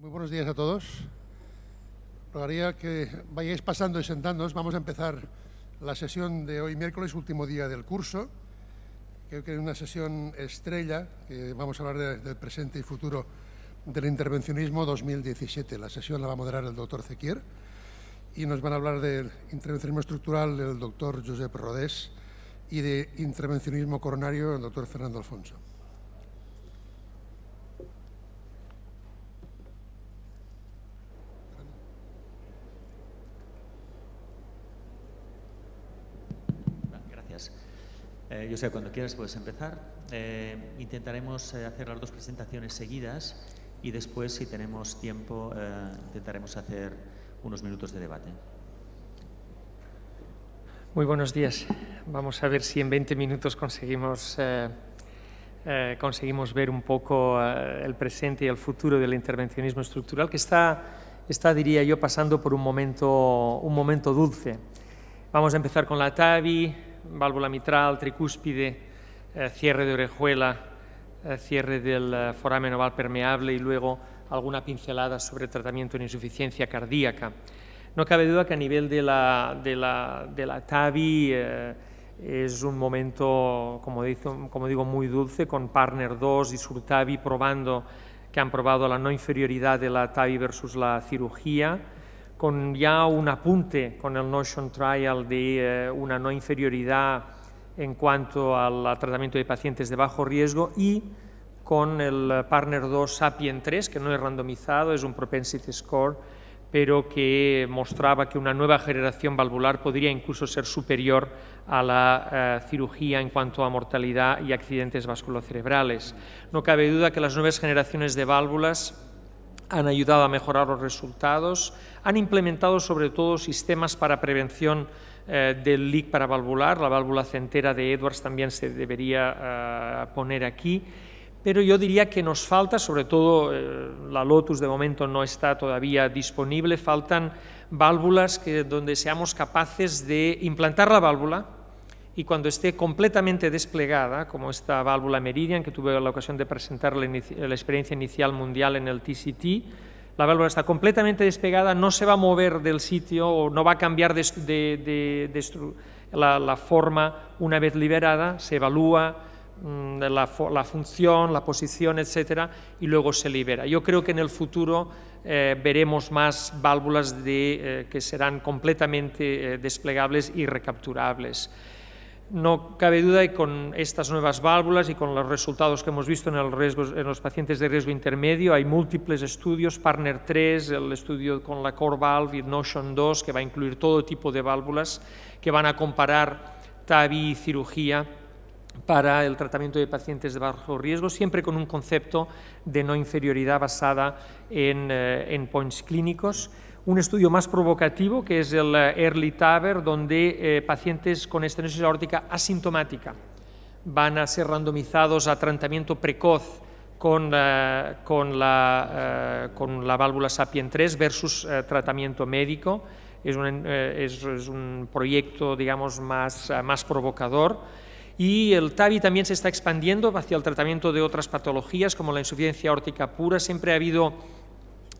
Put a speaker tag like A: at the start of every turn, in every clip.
A: Muy buenos días a todos. Rogaría que vayáis pasando y sentándoos. Vamos a empezar la sesión de hoy miércoles, último día del curso. Creo que es una sesión estrella, que vamos a hablar del presente y futuro del intervencionismo 2017. La sesión la va a moderar el doctor Zequier y nos van a hablar del intervencionismo estructural el doctor Josep Rodés y de intervencionismo coronario el doctor Fernando Alfonso. Eh, yo sé, cuando quieras puedes empezar. Eh, intentaremos eh, hacer las dos presentaciones seguidas y después, si tenemos tiempo, intentaremos hacer unos minutos de debate. Muy buenos días. Vamos a ver si en 20 minutos conseguimos, conseguimos ver un poco el presente y el futuro del intervencionismo estructural, que está, está diría yo, pasando por un momento, un momento dulce. Vamos a empezar con la TAVI, válvula mitral, tricúspide, eh, cierre de orejuela, eh, cierre del eh, foramen oval permeable y luego alguna pincelada sobre tratamiento en insuficiencia cardíaca. No cabe duda que a nivel de la, de TAVI es un momento, como, digo, muy dulce con Partner 2 y Surtavi probando, que han probado la no inferioridad de la TAVI versus la cirugía con ya un apunte con el Notion Trial de eh, una no inferioridad en cuanto al, tratamiento de pacientes de bajo riesgo y con el Partner 2 Sapien 3, que no es randomizado, es un propensity score, pero que mostraba que una nueva generación valvular podría incluso ser superior a la eh, cirugía en cuanto a mortalidad y accidentes vasculocerebrales. No cabe duda que las nuevas generaciones de válvulas han ayudado a mejorar los resultados, han implementado sobre todo sistemas para prevención eh, del leak para valvular, la válvula centera de Edwards también se debería eh, poner aquí, pero yo diría que nos falta, sobre todo eh, la Lotus de momento no está todavía disponible, faltan válvulas que, donde seamos capaces de implantar la válvula, y cuando esté completamente desplegada, como esta válvula Meridian que tuve la ocasión de presentar la, experiencia inicial mundial en el TCT, la válvula está completamente desplegada, no se va a mover del sitio o no va a cambiar de, la, forma una vez liberada, se evalúa mm, la, función, la posición, etcétera, y luego se libera. Yo creo que en el futuro eh, veremos más válvulas eh, que serán completamente eh, desplegables y recapturables no cabe duda que con estas nuevas válvulas y con los resultados que hemos visto en, los pacientes de riesgo intermedio, hay múltiples estudios, Partner 3, el estudio con la Core Valve y Notion 2, que va a incluir todo tipo de válvulas, que van a comparar TAVI y cirugía para el tratamiento de pacientes de bajo riesgo, siempre con un concepto de no inferioridad basada en eh, points clínicos un estudio más provocativo, que es el eh, Early TAVER donde eh, pacientes con estenosis aórtica asintomática van a ser randomizados a tratamiento precoz con, eh, la, con la, válvula Sapien 3 versus tratamiento médico. Es un, proyecto, digamos, más, más provocador. Y el TAVI también se está expandiendo hacia el tratamiento de otras patologías, como la insuficiencia aórtica pura. Siempre ha habido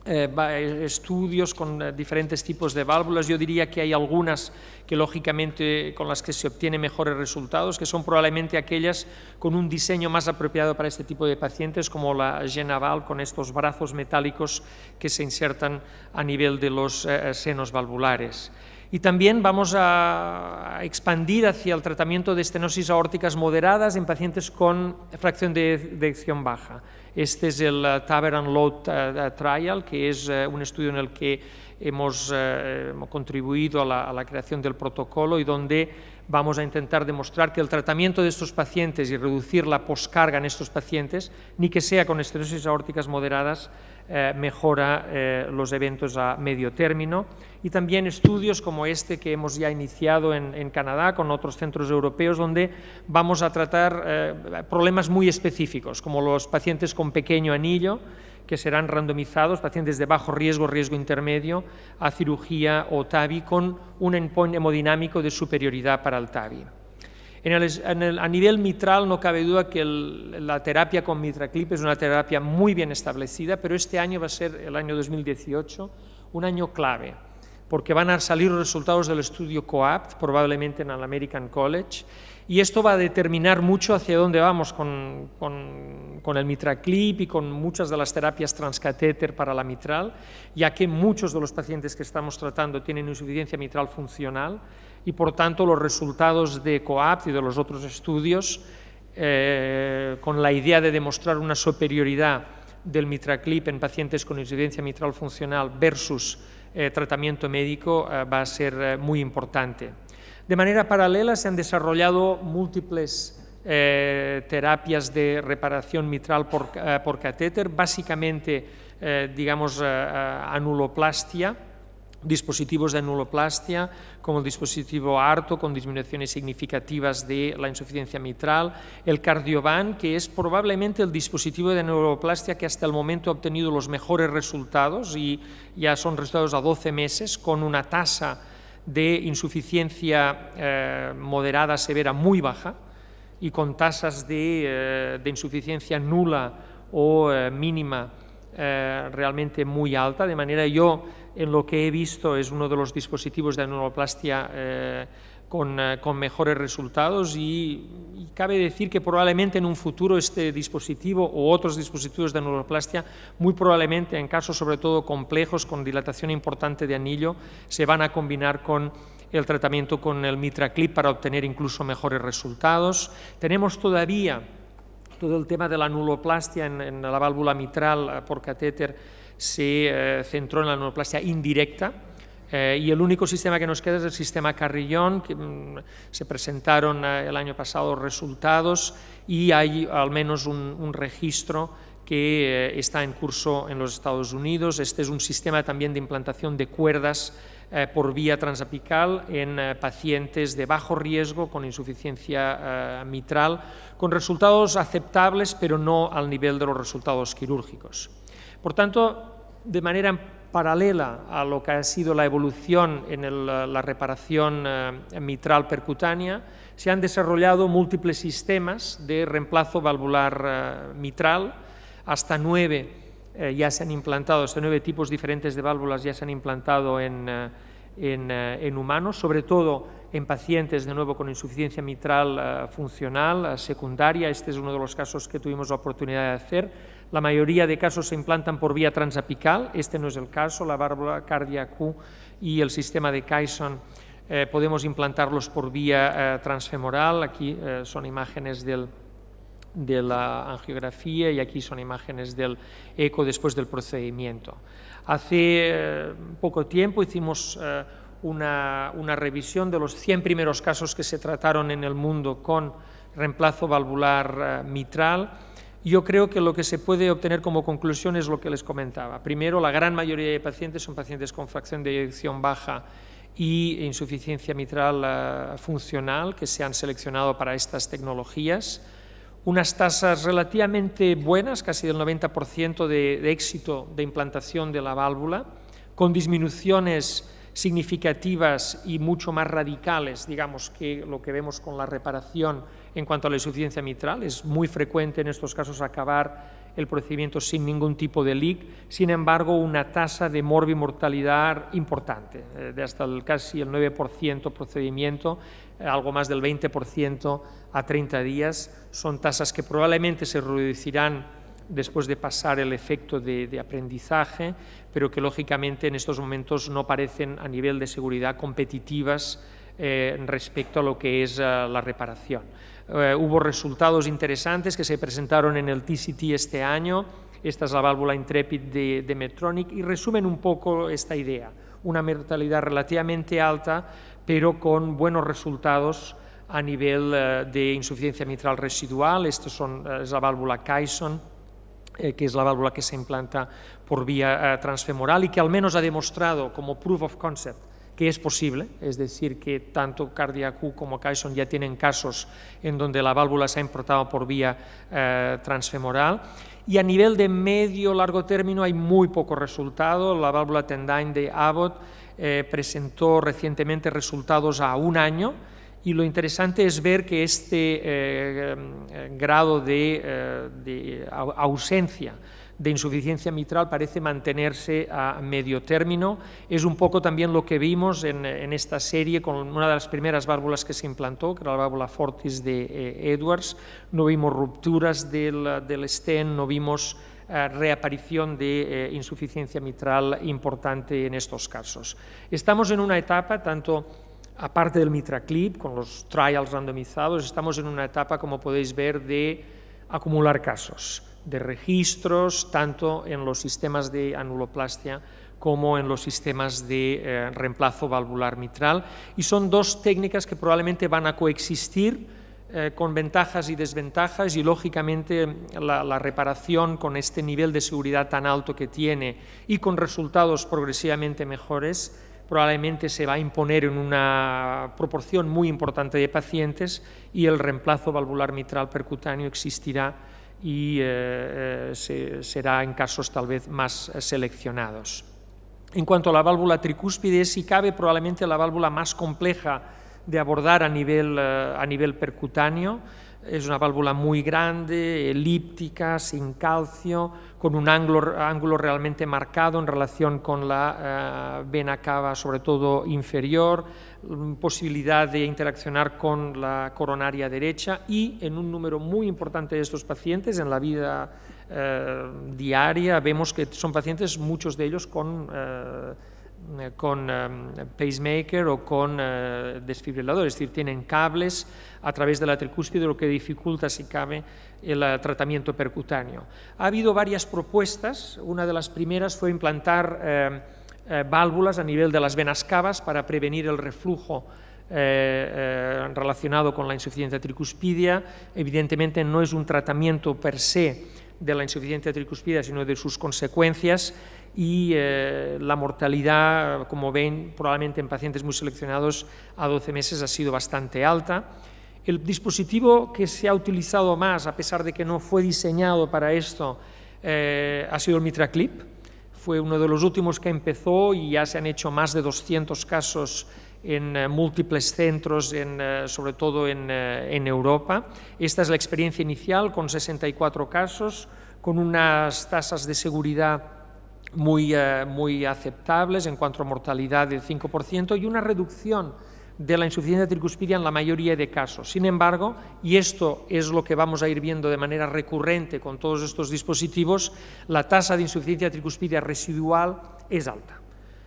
A: eh, eh, estudios con eh, diferentes tipos de válvulas. Yo diría que hay algunas que lógicamente con las que se obtienen mejores resultados, que son probablemente aquellas con un diseño más apropiado para este tipo de pacientes, como la Genaval, con estos brazos metálicos que se insertan a nivel de los senos valvulares. Y también vamos a expandir hacia el tratamiento de estenosis aórticas moderadas en pacientes con fracción de, de baja. Este es el eh, Tavern Load eh, Trial, que es eh, un estudio en el que hemos, contribuido a la creación del protocolo y donde vamos a intentar demostrar que el tratamiento de estos pacientes y reducir la poscarga en estos pacientes, ni que sea con estenosis aórticas moderadas, eh, mejora eh, los eventos a medio término. Y también estudios como este que hemos ya iniciado en, Canadá con otros centros europeos, donde vamos a tratar eh, problemas muy específicos, como los pacientes con pequeño anillo, que serán randomizados, pacientes de bajo riesgo, riesgo intermedio, a cirugía o TAVI con un endpoint hemodinámico de superioridad para el TAVI. En el, a nivel mitral no cabe duda que la terapia con mitraclip es una terapia muy bien establecida, pero este año va a ser el año 2018 un año clave porque van a salir los resultados del estudio COAPT, probablemente en el American College, y esto va a determinar mucho hacia dónde vamos con, con, el mitraclip y con muchas de las terapias transcatéter para la mitral, ya que muchos de los pacientes que estamos tratando tienen insuficiencia mitral funcional y por tanto los resultados de COAPT y de los otros estudios, eh, con la idea de demostrar una superioridad del mitraclip en pacientes con insuficiencia mitral funcional versus eh, tratamiento médico eh, va a ser eh, muy importante. De manera paralela se han desarrollado múltiples terapias de reparación mitral por catéter, básicamente, digamos, anuloplastia, dispositivos de anuloplastia, como el dispositivo ARTO con disminuciones significativas de la insuficiencia mitral, el cardiovan, que es probablemente el dispositivo de neuroplastia que hasta el momento ha obtenido los mejores resultados y ya son resultados a 12 meses, con una tasa de insuficiencia eh, moderada severa muy baja y con tasas de, eh, insuficiencia nula o eh, mínima realmente muy alta, de manera yo en lo que he visto, es uno de los dispositivos de anuloplastia eh, eh, con, mejores resultados y, cabe decir que probablemente en un futuro este dispositivo o otros dispositivos de anuloplastia, muy probablemente en casos sobre todo complejos con dilatación importante de anillo, se van a combinar con el tratamiento con el MitraClip para obtener incluso mejores resultados. Tenemos todavía todo el tema de la anuloplastia en la válvula mitral eh, por catéter se eh, centró en la neoplasia indirecta. Eh, y el único sistema que nos queda es el sistema Carrillón, que mm, se presentaron eh, el año pasado resultados y hay al menos un, registro que está en curso en los Estados Unidos. Este es un sistema también de implantación de cuerdas por vía transapical en pacientes de bajo riesgo con insuficiencia mitral, con resultados aceptables, pero no al nivel de los resultados quirúrgicos. Por tanto, de manera paralela a lo que ha sido la evolución en la reparación eh, mitral percutánea, se han desarrollado múltiples sistemas de reemplazo valvular eh, mitral, hasta nueve eh, ya se han implantado, hasta nueve tipos diferentes de válvulas ya se han implantado en, en humanos, sobre todo en pacientes de nuevo con insuficiencia mitral funcional secundaria, este es uno de los casos que tuvimos la oportunidad de hacer, la mayoría de casos se implantan por vía transapical, este no es el caso, la válvula cardíaca Q y el sistema de Kyson eh, podemos implantarlos por vía eh, transfemoral, aquí eh, son imágenes de la angiografía y aquí son imágenes del eco después del procedimiento. Hace poco tiempo hicimos una, una, revisión de los 100 primeros casos que se trataron en el mundo con reemplazo valvular mitral yo creo que lo que se puede obtener como conclusión es lo que les comentaba. Primero, la gran mayoría de pacientes son pacientes con fracción de eyección baja y insuficiencia mitral eh, funcional que se han seleccionado para estas tecnologías. Unas tasas relativamente buenas, casi del 90% de, de éxito de implantación de la válvula, con disminuciones significativas y mucho más radicales, digamos, que lo que vemos con la reparación en cuanto a la insuficiencia mitral. Es muy frecuente en estos casos acabar el procedimiento sin ningún tipo de leak, sin embargo, una tasa de morbimortalidad importante, eh, de hasta el, casi el 9% procedimiento, eh, algo más del 20% a 30 días. Son tasas que probablemente se reducirán después de pasar el efecto de, aprendizaje, pero que lógicamente en estos momentos no parecen a nivel de seguridad competitivas eh, respecto a lo que es eh, la reparación. Eh, hubo resultados interesantes que se presentaron en el TCT este año. Esta es la válvula Intrepid de, de Medtronic y resumen un poco esta idea. Una mortalidad relativamente alta, pero con buenos resultados a nivel de insuficiencia mitral residual. Esta es la válvula Kyson eh, que es la válvula que se implanta por vía eh, transfemoral y que al menos ha demostrado como proof of concept que es posible, es decir, que tanto Cardiacu como Kaison ya tienen casos en donde la válvula se ha implantado por vía eh, transfemoral. Y a nivel de medio-largo término hay muy poco resultado. La válvula Tendine de Abbott presentó recientemente resultados a un año y lo interesante es ver que este eh, eh, grado de, eh, ausencia de insuficiencia mitral parece mantenerse a medio término. Es un poco también lo que vimos en, esta serie con una de las primeras válvulas que se implantó, que era la válvula Fortis de Edwards. No vimos rupturas del, del no vimos reaparición de insuficiencia mitral importante en estos casos. Estamos en una etapa tanto aparte del MitraClip, con los trials randomizados, estamos en una etapa, como podéis ver, de acumular casos, de registros, tanto en los sistemas de anuloplastia como en los sistemas de eh, reemplazo valvular mitral. Y son dos técnicas que probablemente van a coexistir eh, con ventajas y desventajas y lógicamente la, reparación con este nivel de seguridad tan alto que tiene y con resultados progresivamente mejores probablemente se va a imponer en una proporción muy importante de pacientes y el reemplazo valvular mitral percutáneo existirá y eh, eh, será en casos tal vez más eh, seleccionados. En cuanto a la válvula tricúspide, si cabe probablemente la válvula más compleja de abordar a nivel percutáneo, es una válvula muy grande, elíptica, sin calcio, con un ángulo, ángulo realmente marcado en relación con la eh, vena cava, sobre todo inferior, mm, posibilidad de interaccionar con la coronaria derecha y en un número muy importante de estos pacientes en la vida eh, diaria vemos que son pacientes, muchos de ellos con... Eh, eh, con eh, pacemaker o con eh, desfibrilador, es decir, tienen cables a través de la tricúspide, lo que dificulta, si cabe, el tratamiento percutáneo. Ha habido varias propuestas, una de las primeras fue implantar válvulas a nivel de las venas cavas para prevenir el reflujo relacionado con la insuficiencia tricuspidia. Evidentemente no es un tratamiento per se de la insuficiencia tricuspidia, sino de sus consecuencias y eh, la mortalidad, como ven, probablemente en pacientes muy seleccionados a 12 meses ha sido bastante alta. El dispositivo que se ha utilizado más, a pesar de que no fue diseñado para esto, eh, ha sido el MitraClip. Fue uno de los últimos que empezó y ya se han hecho más de 200 casos en eh, múltiples centros, sobre todo en, en Europa. Esta es la experiencia inicial con 64 casos, con unas tasas de seguridad muy, eh, muy aceptables en cuanto a mortalidad del 5% y una reducción de la insuficiencia tricuspidia en la mayoría de casos. Sin embargo, y esto es lo que vamos a ir viendo de manera recurrente con todos estos dispositivos, la tasa de insuficiencia tricuspidia residual es alta.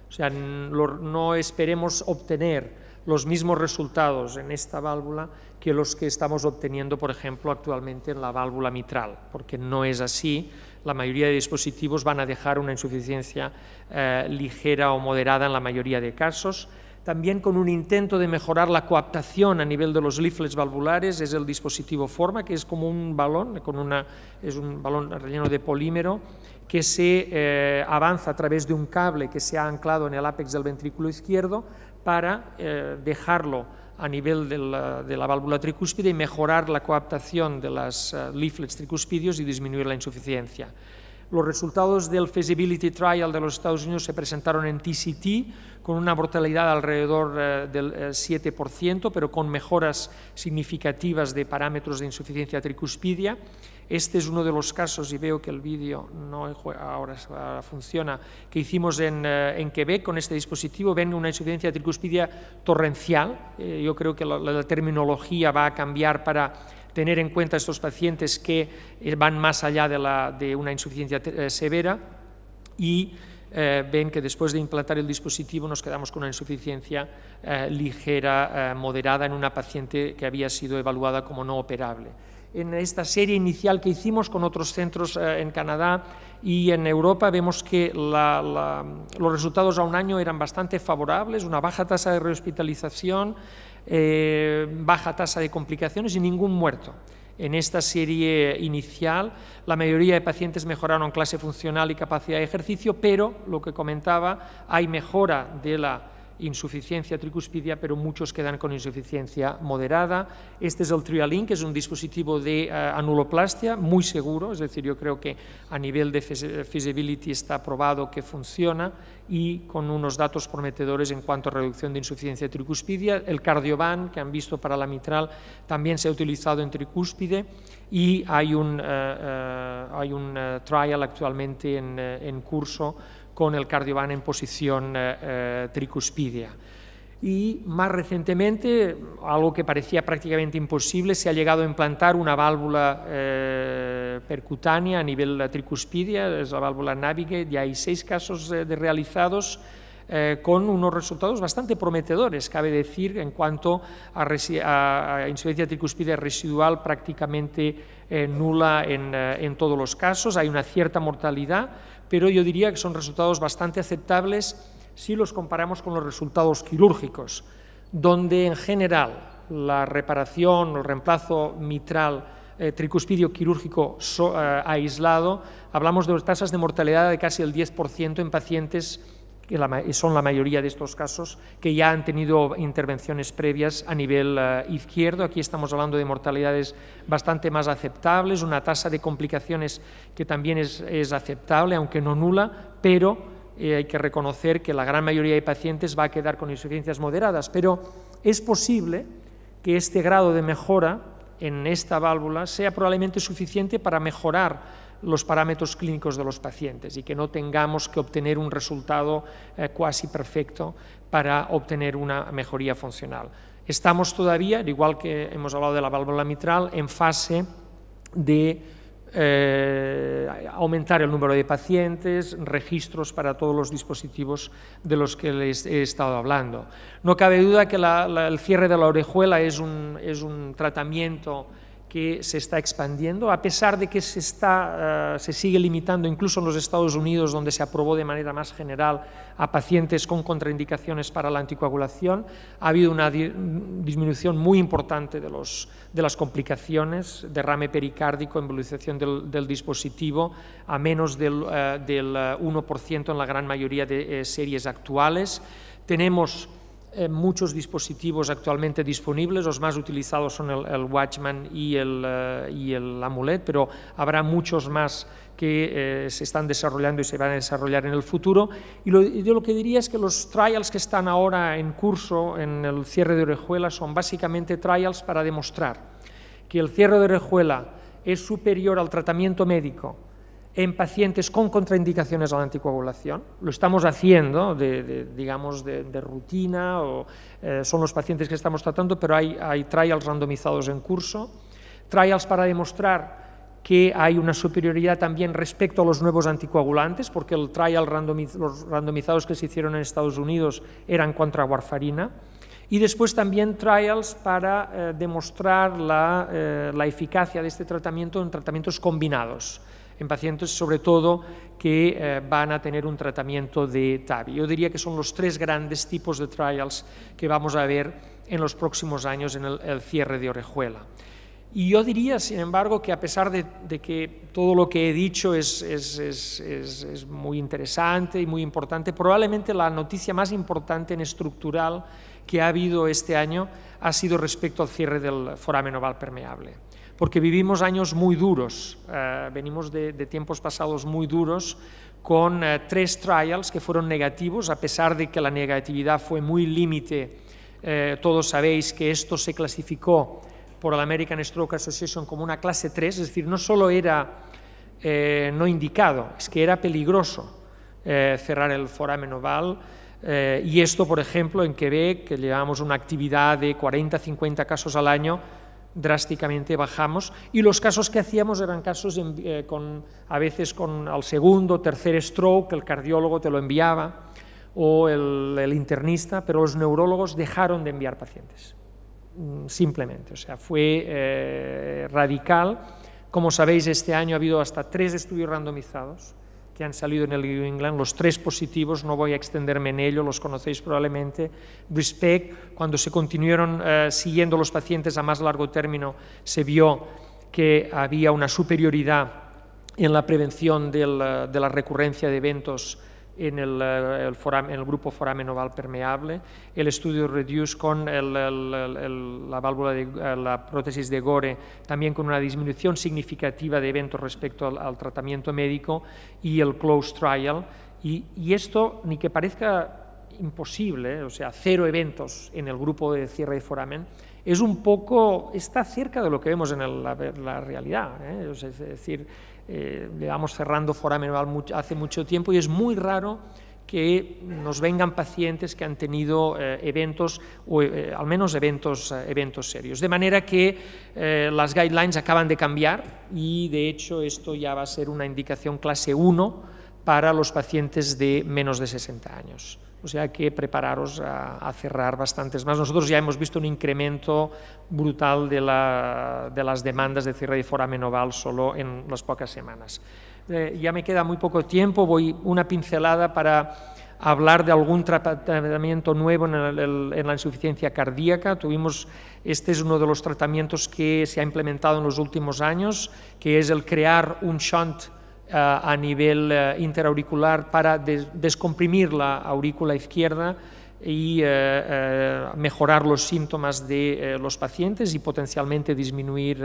A: O sea, no esperemos obtener los mismos resultados en esta válvula que los que estamos obteniendo, por ejemplo, actualmente en la válvula mitral, porque no es así, la mayoría de dispositivos van a dejar una insuficiencia eh, ligera o moderada en la mayoría de casos. También con un intento de mejorar la coaptación a nivel de los leaflets valvulares es el dispositivo forma, que es como un balón, con una, es un balón relleno de polímero, que se eh, avanza a través de un cable que se ha anclado en el ápex del ventrículo izquierdo para eh, dejarlo a nivel de la, válvula tricúspide y mejorar la coaptación de las eh, leaflets tricúspidios y disminuir la insuficiencia. Los resultados del feasibility trial de los Estados Unidos se presentaron en TCT con una mortalidad alrededor eh, del 7%, eh, pero con mejoras significativas de parámetros de insuficiencia tricuspidia. Este es uno de los casos, y veo que el vídeo no ahora, funciona, que hicimos en, eh, en, Quebec con este dispositivo. Ven una insuficiencia tricuspidia torrencial. yo creo que la terminología va a cambiar para tener en cuenta estos pacientes que eh, van más allá de, una insuficiencia eh, severa y eh, ven que después de implantar el dispositivo nos quedamos con una insuficiencia ligera, moderada en una paciente que había sido evaluada como no operable en esta serie inicial que hicimos con otros centros eh, en Canadá y en Europa, vemos que los resultados a un año eran bastante favorables, una baja tasa de rehospitalización, eh, baja tasa de complicaciones y ningún muerto. En esta serie inicial, la mayoría de pacientes mejoraron clase funcional y capacidad de ejercicio, pero, lo que comentaba, hay mejora de la insuficiencia tricuspidia, pero muchos quedan con insuficiencia moderada. Este es el Trialink, que es un dispositivo de eh, anuloplastia muy seguro, es decir, yo creo que a nivel de eh, feasibility está probado que funciona y con unos datos prometedores en cuanto a reducción de insuficiencia tricuspidia. El Cardiovan, que han visto para la mitral, también se ha utilizado en tricúspide y hay un, eh, hay un trial actualmente en, en curso con el CardioVan en posición eh, eh, tricuspidia. Y más recientemente, algo que parecía prácticamente imposible, se ha llegado a implantar una válvula eh, percutánea a nivel tricuspidia, es la válvula Navigate, ya hay seis casos de, realizados. con unos resultados bastante prometedores, cabe decir, en cuanto a, a, a tricuspide residual prácticamente nula en, en, todos los casos. Hay una cierta mortalidad, pero yo diría que son resultados bastante aceptables si los comparamos con los resultados quirúrgicos, donde en general la reparación o el reemplazo mitral eh, tricuspidio quirúrgico eh, aislado, hablamos de tasas de mortalidad de casi el 10% en pacientes que son la mayoría de estos casos, que ya han tenido intervenciones previas a nivel eh, izquierdo. Aquí estamos hablando de mortalidades bastante más aceptables, una tasa de complicaciones que también es, aceptable, aunque no nula, pero eh, hay que reconocer que la gran mayoría de pacientes va a quedar con insuficiencias moderadas. Pero es posible que este grado de mejora en esta válvula sea probablemente suficiente para mejorar los parámetros clínicos de los pacientes y que no tengamos que obtener un resultado eh, casi perfecto para obtener una mejoría funcional. Estamos todavía, al igual que hemos hablado de la válvula mitral, en fase de eh, aumentar el número de pacientes, registros para todos los dispositivos de los que les he estado hablando. No cabe duda que el cierre de la orejuela es es un tratamiento que se está expandiendo, a pesar de que se, está, eh, se sigue limitando incluso en los Estados Unidos, donde se aprobó de manera más general a pacientes con contraindicaciones para la anticoagulación, ha habido una disminución muy importante de, los, de, las complicaciones, derrame pericárdico, embolización del, dispositivo, a menos del, 1% eh, eh, en la gran mayoría de series actuales. Tenemos eh, muchos dispositivos actualmente disponibles. Los más utilizados son el, Watchman y el, eh, y el Amulet, pero habrá muchos más que eh, se están desarrollando y se van a desarrollar en el futuro. Y lo, lo que diría es que los trials que están ahora en curso en el cierre de orejuela son básicamente trials para demostrar que el cierre de orejuela es superior al tratamiento médico en pacientes con contraindicaciones a la anticoagulación. Lo estamos haciendo, de, digamos, de, rutina, o, eh, son los pacientes que estamos tratando, pero hay, hay trials randomizados en curso, trials para demostrar que hay una superioridad también respecto a los nuevos anticoagulantes, porque el trial los randomizados que se hicieron en Estados Unidos eran contra warfarina, y después también trials para eh, demostrar la, eh, la eficacia de este tratamiento en tratamientos combinados en pacientes sobre todo que eh, van a tener un tratamiento de TAVI. Yo diría que son los tres grandes tipos de trials que vamos a ver en los próximos años en el, cierre de Orejuela. Y yo diría, sin embargo, que a pesar de, que todo lo que he dicho es, es, muy interesante y muy importante, probablemente la noticia más importante en estructural que ha habido este año ha sido respecto al cierre del foramen oval permeable porque vivimos años muy duros, eh, venimos de, tiempos pasados muy duros con eh, tres trials que fueron negativos, a pesar de que la negatividad fue muy límite. Eh, todos sabéis que esto se clasificó por la American Stroke Association como una clase 3, es decir, no solo era no indicado, es que era peligroso cerrar el foramen oval. y esto, por ejemplo, en Quebec, que llevamos una actividad de 40-50 casos al año, drásticamente bajamos y los casos que hacíamos eran casos eh, con, a veces con al segundo, tercer stroke, el cardiólogo te lo enviaba o el, internista, pero los neurólogos dejaron de enviar pacientes, mm, simplemente. O sea, fue eh, radical. Como sabéis, este año ha habido hasta tres estudios randomizados que han salido en el New England, los tres positivos, no voy a extenderme en ello, los conocéis probablemente. Respect, cuando se continuaron eh, siguiendo los pacientes a más largo término, se vio que había una superioridad en la prevención eh, de la recurrencia de eventos en el, eh, en el, grupo foramen oval permeable, el estudio REDUCE con la válvula de eh, la prótesis de Gore, también con una disminución significativa de eventos respecto al, tratamiento médico y el close trial. Y, esto, ni que parezca imposible, o sea, cero eventos en el grupo de cierre de foramen, es un poco, está cerca de lo que vemos en la, realidad. ¿eh? Es decir, eh, le vamos cerrando foramen hace mucho tiempo y es muy raro que nos vengan pacientes que han tenido eh, eventos, o eh, al menos eventos, eventos serios. De manera que las guidelines acaban de cambiar y de hecho esto ya va a ser una indicación clase 1 para los pacientes de menos de 60 años. O sea que prepararos a, cerrar bastantes más. Nosotros ya hemos visto un incremento brutal de, las demandas de cierre de foramen oval solo en las pocas semanas. Eh, ya me queda muy poco tiempo, voy una pincelada para hablar de algún tratamiento nuevo en, en, la insuficiencia cardíaca. Tuvimos, este es uno de los tratamientos que se ha implementado en los últimos años, que es el crear un shunt a nivel eh, interauricular para descomprimir la aurícula izquierda y eh, eh, mejorar los síntomas de los pacientes y potencialmente disminuir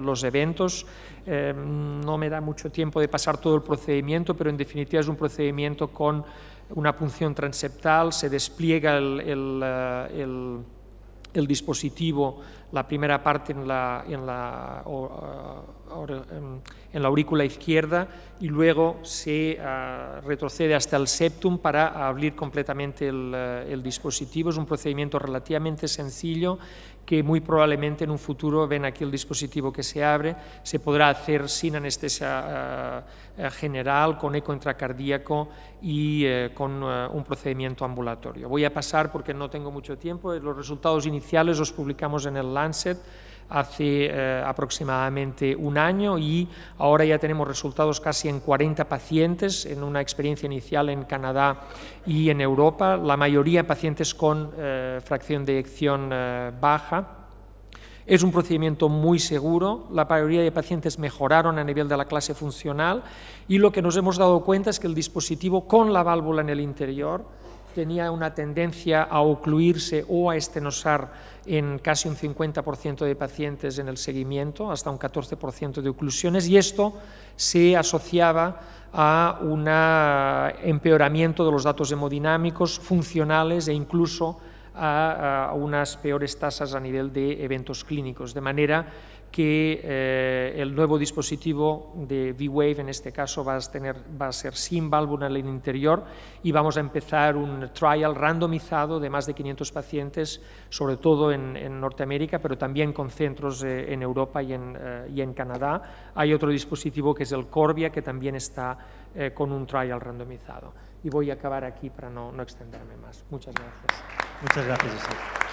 A: los eventos. no me da mucho tiempo de pasar todo el procedimiento, pero en definitiva es un procedimiento con una punción transeptal, se despliega el dispositivo la primera parte eh, en la, aurícula izquierda y luego se ah, retrocede hasta el septum para abrir completamente el eh, dispositivo. Es un procedimiento relativamente sencillo que muy probablemente en un futuro, ven aquí el dispositivo que se abre, se podrá hacer sin anestesia eh, eh, general, con eco intracardíaco y eh, con un procedimiento ambulatorio. Voy a pasar porque no tengo mucho tiempo, los resultados iniciales los publicamos en el Lancet hace eh, aproximadamente un año y ahora ya tenemos resultados casi en 40 pacientes en una experiencia inicial en Canadá y en Europa, la mayoría pacientes con eh, fracción de eyección eh, baja. Es un procedimiento muy seguro, la mayoría de pacientes mejoraron a nivel de la clase funcional y lo que nos hemos dado cuenta es que el dispositivo con la válvula en el interior tenía una tendencia a ocluirse o a estenosar en casi un 50% de pacientes en el seguimiento, hasta un 14% de oclusiones, y esto se asociaba a un empeoramiento de los datos hemodinámicos funcionales e incluso a, unas peores tasas a nivel de eventos clínicos, de manera que eh, el nuevo dispositivo de V-Wave, en este caso, va a, tener, va a ser sin válvula en el interior y vamos a empezar un trial randomizado de más de 500 pacientes, sobre todo en, Norteamérica, pero también con centros eh, en Europa y en, eh, en, Canadá. Hay otro dispositivo que es el Corvia, que también está con un trial randomizado. Y voy a acabar aquí para no, no extenderme más. Muchas gracias. Muchas gracias.